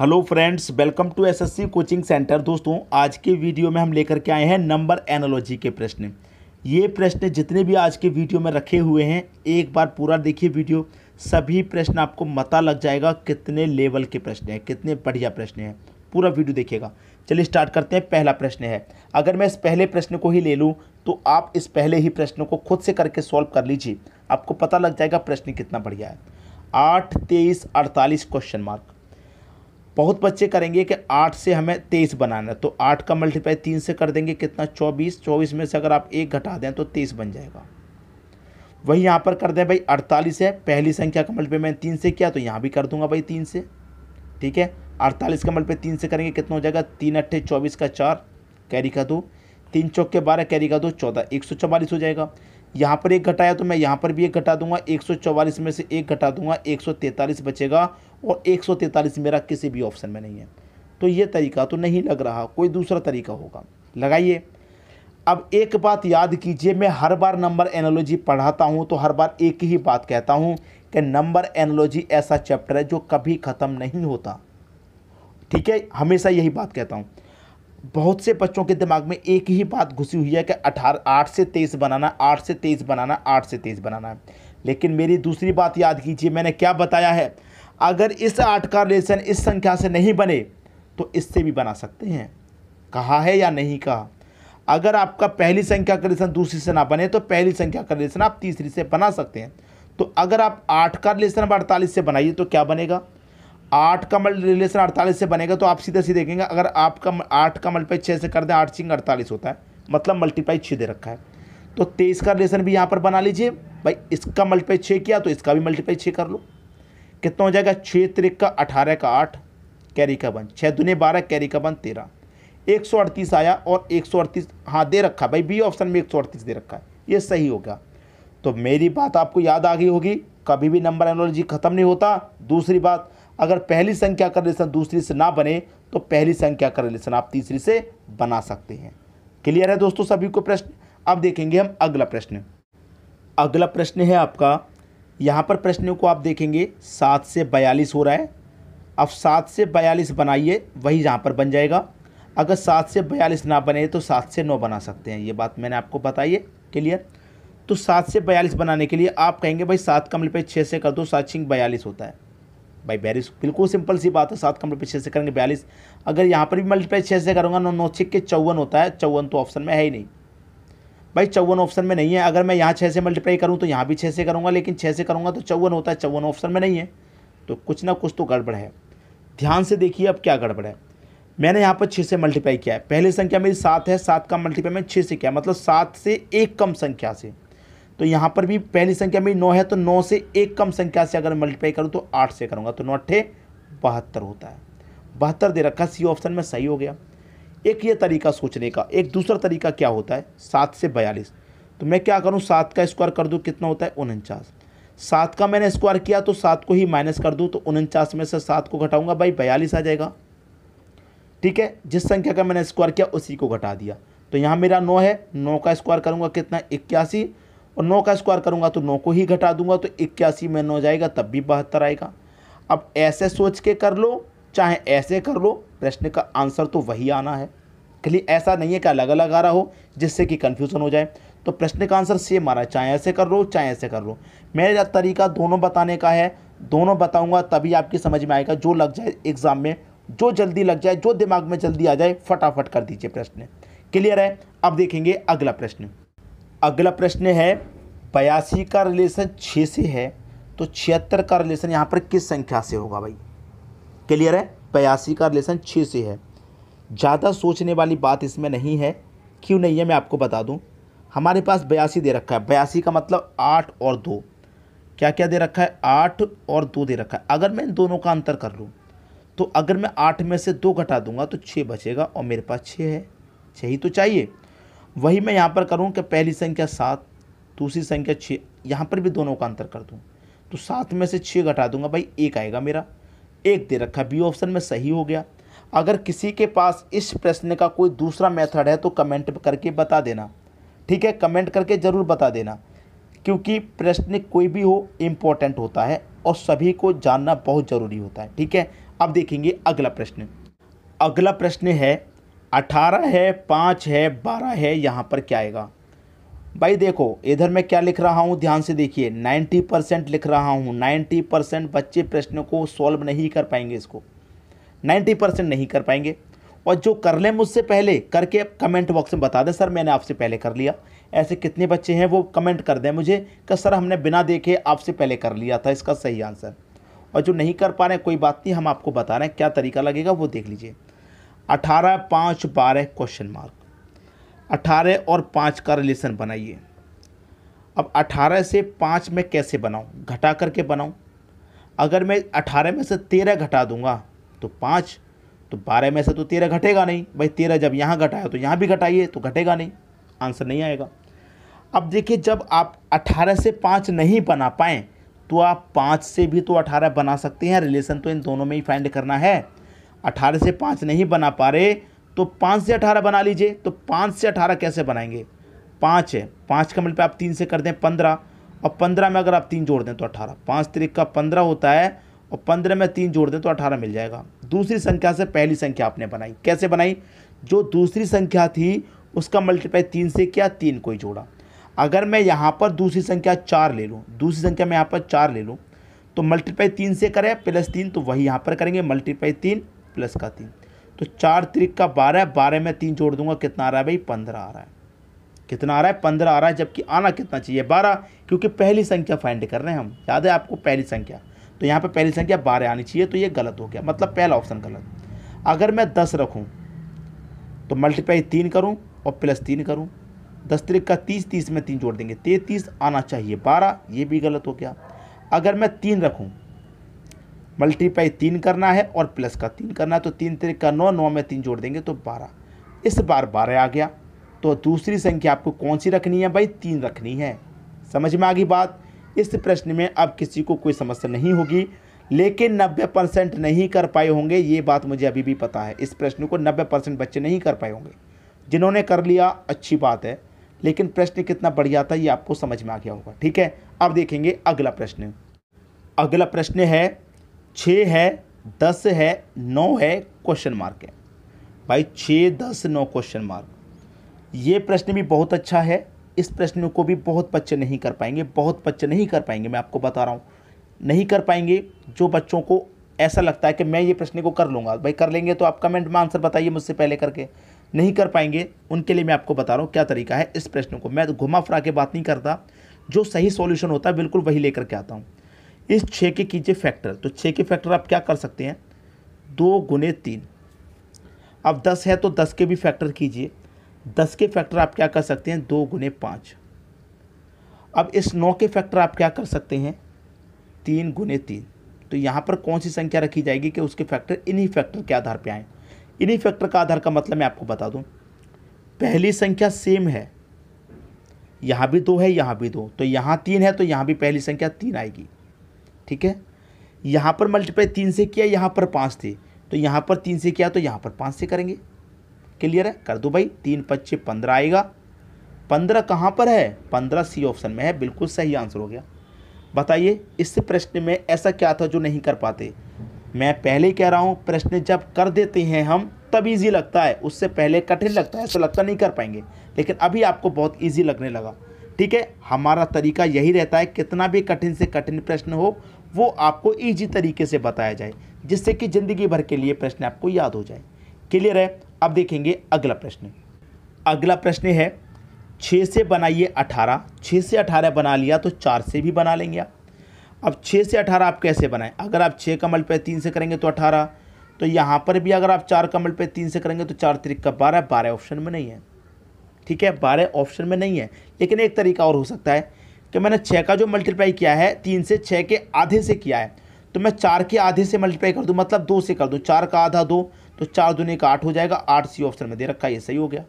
hello friends welcome to SSC coaching centre दोस्तों आज के वीडियो में हम लेकर के आए हैं नंबर एनालॉजी के प्रश्न ये प्रश्न जितने भी आज के वीडियो में रखे हुए हैं एक बार पूरा देखिए वीडियो सभी प्रश्न आपको मता लग जाएगा कितने लेवल के प्रश्न हैं कितने बढ़िया प्रश्न हैं पूरा वीडियो देखिएगा चलिए स्टार्ट करते हैं पहला प्रश्न है अगर मैं इस पहले प्रश्न को ही ले लूँ तो आप इस पहले ही प्रश्न को खुद से करके सॉल्व कर लीजिए आपको पता लग जाएगा प्रश्न कितना बढ़िया है आठ तेईस अड़तालीस क्वेश्चन मार्क बहुत बच्चे करेंगे कि आठ से हमें तेईस बनाना है तो आठ का मल्टीप्लाई तीन से कर देंगे कितना चौबीस चौबीस में से अगर आप एक घटा दें तो तेईस बन जाएगा वही यहाँ पर कर दें भाई अड़तालीस है पहली संख्या का मल्टीपे मैंने तीन से किया तो यहाँ भी कर दूंगा भाई तीन से ठीक है अड़तालीस का मल्टीपे तीन से करेंगे कितना हो जाएगा तीन अट्ठे चौबीस का चार कैरी का दो तीन चौक के बारह कैरी का दो चौदह एक सौ चवालीस हो जाएगा यहाँ पर एक घटाया तो मैं यहाँ पर भी एक घटा दूंगा एक सौ चौवालीस में से एक घटा दूंगा एक सौ तैंतालीस बचेगा और एक मेरा किसी भी ऑप्शन में नहीं है तो ये तरीका तो नहीं लग रहा कोई दूसरा तरीका होगा लगाइए अब एक बात याद कीजिए मैं हर बार नंबर एनोलॉजी पढ़ाता हूँ तो हर बार एक ही बात कहता हूँ कि नंबर एनोलॉजी ऐसा चैप्टर है जो कभी ख़त्म नहीं होता ठीक है हमेशा यही बात कहता हूँ बहुत से बच्चों के दिमाग में एक ही बात घुसी हुई है कि अठारह आठ से तेईस बनाना आठ से तेईस बनाना आठ से तेईस बनाना है लेकिन मेरी दूसरी बात याद कीजिए मैंने क्या बताया है अगर इस आठ का रिलेशन इस संख्या से नहीं बने तो इससे भी बना सकते हैं कहा है या नहीं कहा अगर आपका पहली संख्या का रिलेशन दूसरी से ना बने तो पहली संख्या का रिलेशन आप तीसरी से बना सकते हैं तो अगर आप आठ का रिलेशन अब अड़तालीस से बनाइए तो क्या बनेगा आठ का मल्ट रिलेशन अड़तालीस से बनेगा तो आप सीधे सीधे देखेंगे अगर आपका आठ का मल्टीपाई छः से कर दें आठ सिंग अड़तालीस होता है मतलब मल्टीपाई छः दे रखा है तो तेईस का रिलेशन भी यहाँ पर बना लीजिए भाई इसका मल्टीपाई छः किया तो इसका भी मल्टीपाई छः कर लो कितना हो जाएगा छः त्रिक का अठारह का आठ कैरी का वन छः दुनिया बारह कैरी का वन तेरह एक सौ अड़तीस आया और एक सौ अड़तीस हाँ दे रखा भाई बी ऑप्शन में एक सौ अड़तीस दे रखा है ये सही होगा तो मेरी बात आपको याद आ गई होगी कभी भी नंबर एनोलॉजी ख़त्म नहीं होता दूसरी बात अगर पहली संख्या का रिलेशन दूसरी से ना बने तो पहली संख्या का रिलेशन आप तीसरी से बना सकते हैं क्लियर है दोस्तों सभी को प्रश्न अब देखेंगे हम अगला प्रश्न अगला प्रश्न है आपका यहाँ पर प्रश्नों को आप देखेंगे सात से बयालीस हो रहा है अब सात से बयालीस बनाइए वही यहाँ पर बन जाएगा अगर सात से बयालीस ना बने तो सात से नौ बना सकते हैं ये बात मैंने आपको बताई है क्लियर तो सात से बयालीस बनाने के लिए आप कहेंगे भाई सात कमल पे छः से कर दो सात छिंग बयालीस होता है भाई बयालीस बिल्कुल सिंपल सी बात है सात कमल पे छः से करेंगे बयालीस अगर यहाँ पर भी मल्टीप्लाई छः से करूँगा नौ नौ छिक के चौवन होता है चौवन तो ऑप्शन में है ही नहीं भाई चौवन ऑप्शन में नहीं है अगर मैं यहाँ छः से मल्टीप्लाई करूँ तो यहाँ भी छः से करूँगा लेकिन छः से करूँगा तो चौवन होता है चौवन ऑप्शन में नहीं है तो कुछ ना कुछ तो गड़बड़ है ध्यान से देखिए अब क्या गड़बड़ है मैंने यहाँ पर छः से मल्टीप्लाई किया है पहली संख्या मेरी सात है सात का मल्टीप्लाई मैंने छः से किया मतलब सात से एक कम संख्या से तो यहाँ पर भी पहली संख्या मेरी नौ है तो नौ से एक कम संख्या से अगर मल्टीप्लाई करूँ तो आठ से करूँगा तो नौ अट्ठे बहत्तर होता है बहत्तर दे रखा सी ऑप्शन में सही हो गया एक ये तरीका सोचने का एक दूसरा तरीका क्या होता है सात से बयालीस तो मैं क्या करूँ सात का स्क्वायर कर दूँ कितना होता है उनचास सात का मैंने स्क्वायर किया तो सात को ही माइनस कर दूँ तो उनचास में से सात को घटाऊँगा भाई बयालीस आ जाएगा ठीक है जिस संख्या का मैंने स्क्वायर किया उसी को घटा दिया तो यहाँ मेरा नौ है नौ का स्क्वायर करूँगा कितना इक्यासी और नौ का स्क्वायर करूँगा तो नौ को ही घटा दूंगा तो इक्यासी में नौ जाएगा तब भी बहत्तर आएगा अब ऐसे सोच के कर लो चाहे ऐसे कर लो प्रश्न का आंसर तो वही आना है खाली ऐसा नहीं है कि अलग अलग आ रहा हो जिससे कि कन्फ्यूज़न हो जाए तो प्रश्न का आंसर सेम आ रहा है चाहे ऐसे कर लो चाहे ऐसे कर लो मेरा तरीका दोनों बताने का है दोनों बताऊंगा तभी आपकी समझ में आएगा जो लग जाए एग्ज़ाम में जो जल्दी लग जाए जो दिमाग में जल्दी आ जाए फटाफट कर दीजिए प्रश्न क्लियर है अब देखेंगे अगला प्रश्न अगला प्रश्न है बयासी का रिलेशन छः से है तो छिहत्तर का रिलेशन यहाँ पर किस संख्या से होगा भाई क्लियर है बयासी का रिलेशन छः से है ज़्यादा सोचने वाली बात इसमें नहीं है क्यों नहीं है मैं आपको बता दूं हमारे पास बयासी दे रखा है बयासी का मतलब आठ और दो क्या क्या दे रखा है आठ और दो दे रखा है अगर मैं इन दोनों का अंतर कर लूँ तो अगर मैं आठ में से दो घटा दूंगा तो छः बचेगा और मेरे पास छः है छः ही तो चाहिए वही मैं यहाँ पर करूँ कि पहली संख्या सात दूसरी संख्या छः यहाँ पर भी दोनों का अंतर कर दूँ तो सात में से छः घटा दूंगा भाई एक आएगा मेरा एक दे रखा बी ऑप्शन में सही हो गया अगर किसी के पास इस प्रश्न का कोई दूसरा मेथड है तो कमेंट करके बता देना ठीक है कमेंट करके ज़रूर बता देना क्योंकि प्रश्न कोई भी हो इम्पोर्टेंट होता है और सभी को जानना बहुत ज़रूरी होता है ठीक है अब देखेंगे अगला प्रश्न अगला प्रश्न है अठारह है पाँच है बारह है यहाँ पर क्या आएगा भाई देखो इधर मैं क्या लिख रहा हूँ ध्यान से देखिए 90 परसेंट लिख रहा हूँ 90 परसेंट बच्चे प्रश्न को सॉल्व नहीं कर पाएंगे इसको 90 परसेंट नहीं कर पाएंगे और जो कर लें मुझसे पहले करके कमेंट बॉक्स में बता दें सर मैंने आपसे पहले कर लिया ऐसे कितने बच्चे हैं वो कमेंट कर दें मुझे कि सर हमने बिना देखे आपसे पहले कर लिया था इसका सही आंसर और जो नहीं कर पा रहे कोई बात नहीं हम आपको बता रहे हैं क्या तरीका लगेगा वो देख लीजिए अठारह पाँच बारह क्वेश्चन मार्क अठारह और पाँच का रिलेशन बनाइए अब अठारह से पाँच में कैसे बनाऊँ घटा करके बनाऊँ अगर मैं अठारह में से तेरह घटा दूंगा तो पाँच तो बारह में से तो तेरह घटेगा नहीं भाई तेरह जब यहाँ घटाया तो यहाँ भी घटाइए तो घटेगा नहीं आंसर नहीं आएगा अब देखिए जब आप अठारह से पाँच नहीं बना पाएँ तो आप पाँच से भी तो अठारह बना सकते हैं रिलेशन तो इन दोनों में ही फाइंड करना है अठारह से पाँच नहीं बना पा रहे तो पाँच से अठारह बना लीजिए तो पाँच से अठारह कैसे बनाएंगे पाँच है पाँच का मल्टीप्लाई आप तीन से कर दें पंद्रह और पंद्रह में अगर आप तीन जोड़ दें तो अठारह पाँच तरीक का पंद्रह होता है और पंद्रह में तीन जोड़ दें तो अठारह मिल जाएगा दूसरी संख्या से पहली संख्या आपने बनाई कैसे बनाई जो दूसरी संख्या थी उसका मल्टीप्लाई तीन से किया तीन को ही जोड़ा अगर मैं यहाँ पर दूसरी संख्या चार ले लूँ दूसरी संख्या मैं यहाँ पर चार ले लूँ तो मल्टीप्लाई तीन से करें प्लस तीन तो वही यहाँ पर करेंगे मल्टीप्लाई तीन प्लस का तीन तो चार त्रिक का बारह बारह में तीन जोड़ दूंगा कितना आ रहा है भाई पंद्रह आ रहा है कितना आ रहा है पंद्रह आ रहा है जबकि आना कितना चाहिए बारह क्योंकि पहली संख्या फाइंड कर रहे हैं हम याद है आपको पहली संख्या तो यहाँ पर पहली संख्या बारह आनी चाहिए तो ये गलत हो गया मतलब पहला ऑप्शन गलत अगर मैं दस रखूँ तो मल्टीप्लाई तीन करूँ और प्लस तीन करूँ दस तरीक का तीस तीस में तीन जोड़ देंगे तैतीस आना चाहिए बारह ये भी गलत हो गया अगर मैं तीन रखूँ मल्टीप्लाई तीन करना है और प्लस का तीन करना है तो तीन तरीक का नौ नौ में तीन जोड़ देंगे तो बारह इस बार बारह आ गया तो दूसरी संख्या आपको कौन सी रखनी है भाई तीन रखनी है समझ में आ गई बात इस प्रश्न में अब किसी को कोई समस्या नहीं होगी लेकिन नब्बे परसेंट नहीं कर पाए होंगे ये बात मुझे अभी भी पता है इस प्रश्न को नब्बे परसेंट बच्चे नहीं कर पाए होंगे जिन्होंने कर लिया अच्छी बात है लेकिन प्रश्न कितना बढ़िया था ये आपको समझ में आ गया होगा ठीक है अब देखेंगे अगला प्रश्न अगला प्रश्न है छः है दस है नौ है क्वेश्चन मार्क है भाई छः दस नौ क्वेश्चन मार्क ये प्रश्न भी बहुत अच्छा है इस प्रश्न को भी बहुत बच्चे नहीं कर पाएंगे बहुत बच्चे नहीं कर पाएंगे मैं आपको बता रहा हूँ नहीं कर पाएंगे जो बच्चों को ऐसा लगता है कि मैं ये प्रश्न को कर लूँगा भाई कर लेंगे तो आप कमेंट में आंसर बताइए मुझसे पहले करके नहीं कर पाएंगे उनके लिए मैं आपको बता रहा हूँ क्या तरीका है इस प्रश्न को मैं घुमा फिरा के बात नहीं करता जो सही सॉल्यूशन होता है बिल्कुल वही लेकर के आता हूँ इस छः के कीजिए फैक्टर तो छः के फैक्टर आप क्या कर सकते हैं दो गुने तीन अब दस है तो दस के भी फैक्टर कीजिए दस के फैक्टर आप क्या कर सकते हैं दो गुने पाँच अब इस नौ के फैक्टर आप क्या कर सकते हैं तीन गुने तीन तो यहाँ पर कौन सी संख्या रखी जाएगी कि उसके फैक्टर इन्हीं फैक्टर के आधार पर आएँ इन्हीं फैक्टर का आधार का मतलब मैं आपको बता दूँ पहली संख्या सेम है यहाँ भी दो है यहाँ भी दो तो यहाँ तीन है तो यहाँ भी पहली संख्या तीन आएगी ठीक है यहाँ पर मल्टीप्लाई तीन से किया यहाँ पर पाँच थे तो यहाँ पर तीन से किया तो यहाँ पर पाँच से करेंगे क्लियर है कर दो भाई तीन पच्चीस पंद्रह आएगा पंद्रह कहाँ पर है पंद्रह सी ऑप्शन में है बिल्कुल सही आंसर हो गया बताइए इस प्रश्न में ऐसा क्या था जो नहीं कर पाते मैं पहले कह रहा हूँ प्रश्न जब कर देते हैं हम तब ईजी लगता है उससे पहले कठिन लगता है ऐसा लगता नहीं कर पाएंगे लेकिन अभी आपको बहुत ईजी लगने लगा ठीक है हमारा तरीका यही रहता है कितना भी कठिन से कठिन प्रश्न हो वो आपको ईजी तरीके से बताया जाए जिससे कि ज़िंदगी भर के लिए प्रश्न आपको याद हो जाए क्लियर है अब देखेंगे अगला प्रश्न अगला प्रश्न है छः से बनाइए अठारह छः से अठारह बना लिया तो चार से भी बना लेंगे आप अब छः से अठारह आप कैसे बनाएं अगर आप छः कमल पे तीन से करेंगे तो अठारह तो यहाँ पर भी अगर आप चार कमल पे तीन से करेंगे तो चार तरीक का बारह बारह ऑप्शन में नहीं है ठीक है बारह ऑप्शन में नहीं है लेकिन एक तरीका और हो सकता है कि तो मैंने छः का जो मल्टीप्लाई किया है तीन से छः के आधे से किया है तो मैं चार के आधे से मल्टीप्लाई कर दूँ मतलब दो से कर दूँ चार का आधा दो तो चार दो का आठ हो जाएगा आठ सी ऑप्शन में दे रखा है ये सही हो गया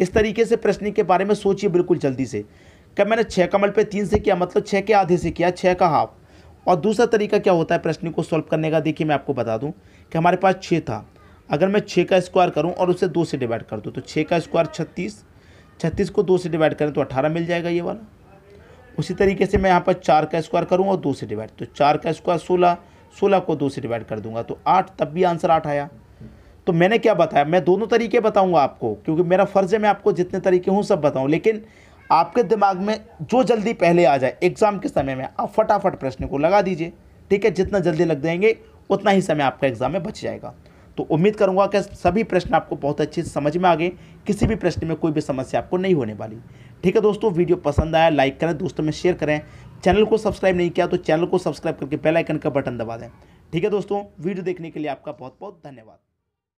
इस तरीके से प्रश्न के बारे में सोचिए बिल्कुल जल्दी से क्या मैंने छः का मल्टीप्लाई तीन से किया मतलब छः के आधे से किया छः का हाफ और दूसरा तरीका क्या होता है प्रश्न को सॉल्व करने का देखिए मैं आपको बता दूं कि हमारे पास छः था अगर मैं छः का स्क्वायर करूं और उसे दो से डिवाइड कर दूं तो छः का स्क्वायर छत्तीस छत्तीस को दो से डिवाइड करें तो अठारह मिल जाएगा ये वाला उसी तरीके से मैं यहाँ पर चार का स्क्वायर करूँगा और दो से डिवाइड तो चार का स्क्वायर सोलह सोलह को दो से डिवाइड कर दूंगा तो आठ तब भी आंसर आठ आया तो मैंने क्या बताया मैं दोनों तरीके बताऊंगा आपको क्योंकि मेरा फ़र्ज़ है मैं आपको जितने तरीके हूँ सब बताऊँ लेकिन आपके दिमाग में जो जल्दी पहले आ जाए एग्ज़ाम के समय में आप फटाफट प्रश्न को लगा दीजिए ठीक है जितना जल्दी लग जाएंगे उतना ही समय आपका एग्ज़ाम में बच जाएगा तो उम्मीद करूंगा कि सभी प्रश्न आपको बहुत अच्छे से समझ में आ गए किसी भी प्रश्न में कोई भी समस्या आपको नहीं होने वाली ठीक है दोस्तों वीडियो पसंद आया लाइक करें दोस्तों में शेयर करें चैनल को सब्सक्राइब नहीं किया तो चैनल को सब्सक्राइब करके बेल आइकन का बटन दबा दें ठीक है दोस्तों वीडियो देखने के लिए आपका बहुत बहुत धन्यवाद